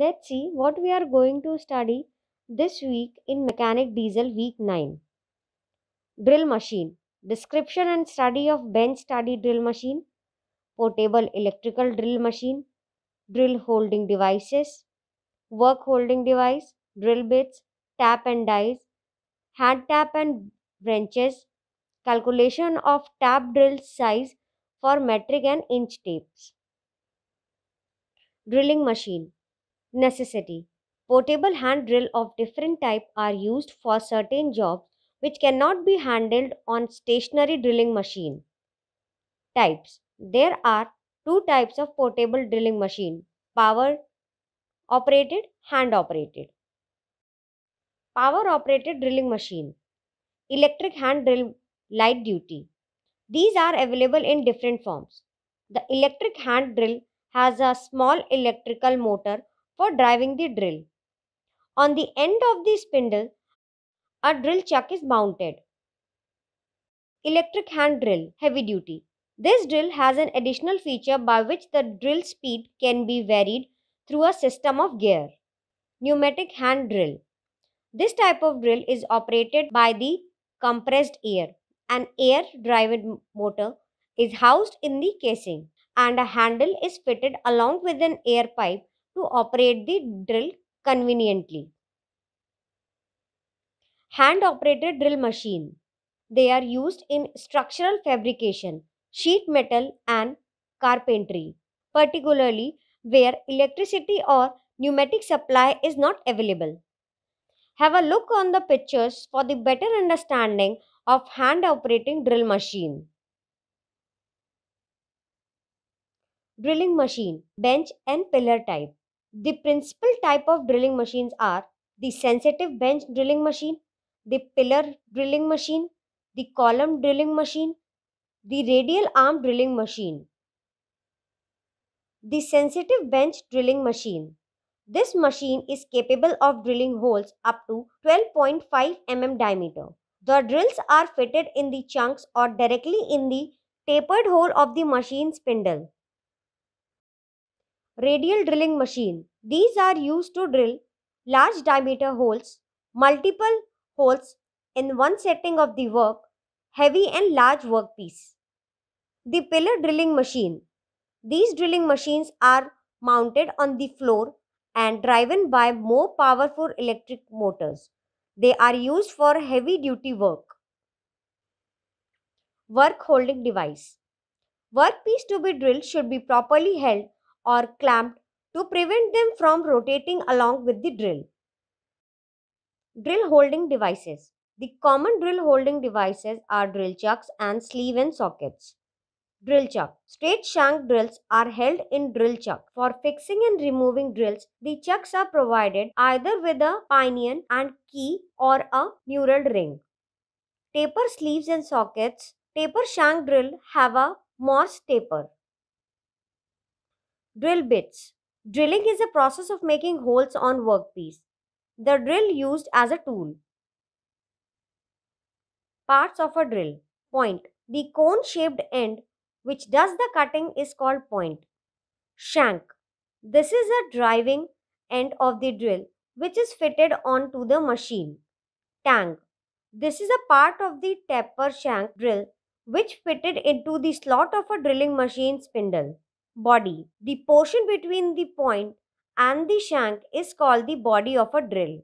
Let's see what we are going to study this week in Mechanic Diesel Week 9. Drill Machine Description and study of bench study drill machine, portable electrical drill machine, drill holding devices, work holding device, drill bits, tap and dies, hand tap and wrenches, calculation of tap drill size for metric and inch tapes. Drilling machine Necessity Portable hand drill of different type are used for certain jobs which cannot be handled on stationary drilling machine. Types There are two types of portable drilling machine power operated, hand operated. Power operated drilling machine, electric hand drill, light duty. These are available in different forms. The electric hand drill has a small electrical motor for driving the drill. On the end of the spindle, a drill chuck is mounted. Electric hand drill, heavy duty. This drill has an additional feature by which the drill speed can be varied through a system of gear. Pneumatic hand drill. This type of drill is operated by the compressed air. An air driven motor is housed in the casing and a handle is fitted along with an air pipe to operate the drill conveniently. Hand operated drill machine. They are used in structural fabrication, sheet metal, and carpentry, particularly where electricity or pneumatic supply is not available. Have a look on the pictures for the better understanding of hand operating drill machine. Drilling machine, bench and pillar type. The principal type of drilling machines are the sensitive bench drilling machine, the pillar drilling machine, the column drilling machine, the radial arm drilling machine. The sensitive bench drilling machine. This machine is capable of drilling holes up to 12.5 mm diameter. The drills are fitted in the chunks or directly in the tapered hole of the machine spindle radial drilling machine. These are used to drill large diameter holes, multiple holes in one setting of the work, heavy and large workpiece. The pillar drilling machine. These drilling machines are mounted on the floor and driven by more powerful electric motors. They are used for heavy duty work. Work holding device. Workpiece to be drilled should be properly held or clamped to prevent them from rotating along with the drill. Drill holding devices. The common drill holding devices are drill chucks and sleeve and sockets. Drill chuck. Straight shank drills are held in drill chuck. For fixing and removing drills, the chucks are provided either with a pinion and key or a knurled ring. Taper sleeves and sockets. Taper shank drill have a Morse taper. Drill bits. Drilling is a process of making holes on workpiece. The drill used as a tool. Parts of a drill. Point. The cone-shaped end which does the cutting is called point. Shank. This is a driving end of the drill which is fitted onto the machine. Tang. This is a part of the taper shank drill which fitted into the slot of a drilling machine spindle body. The portion between the point and the shank is called the body of a drill.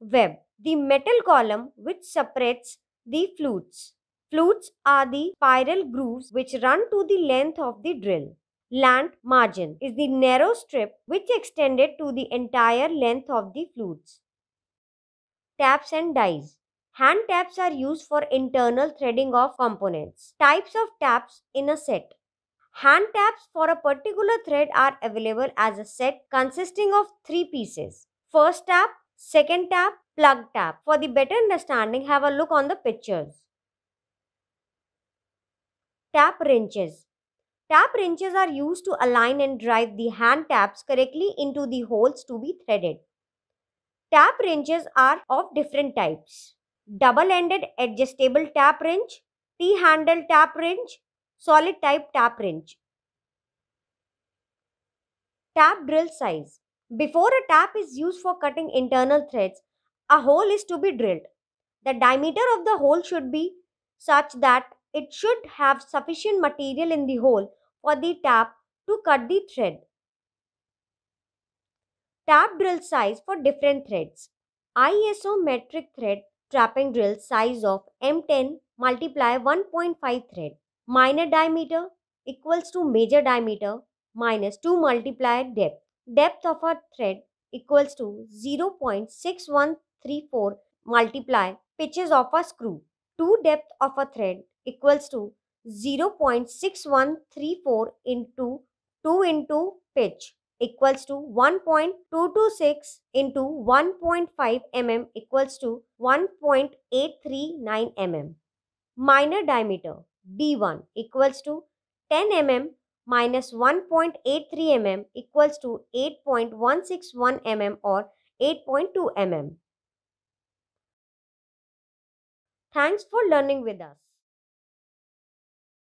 Web, the metal column which separates the flutes. Flutes are the spiral grooves which run to the length of the drill. Land margin is the narrow strip which extended to the entire length of the flutes. Taps and dies. Hand taps are used for internal threading of components. Types of taps in a set. Hand taps for a particular thread are available as a set consisting of three pieces. First tap, second tap, plug tap. For the better understanding, have a look on the pictures. Tap wrenches. Tap wrenches are used to align and drive the hand taps correctly into the holes to be threaded. Tap wrenches are of different types. Double-ended adjustable tap wrench, T-handle tap wrench, solid type tap wrench. Tap drill size. Before a tap is used for cutting internal threads, a hole is to be drilled. The diameter of the hole should be such that it should have sufficient material in the hole for the tap to cut the thread. Tap drill size for different threads. ISO metric thread trapping drill size of M10 multiply 1.5 thread minor diameter equals to major diameter minus 2 multiplied depth. Depth of a thread equals to 0.6134 multiply pitches of a screw. 2 depth of a thread equals to 0.6134 into 2 into pitch equals to 1.226 into 1.5 mm equals to 1.839 mm. Minor diameter B1 equals to 10 mm minus 1.83 mm equals to 8.161 mm or 8.2 mm. Thanks for learning with us.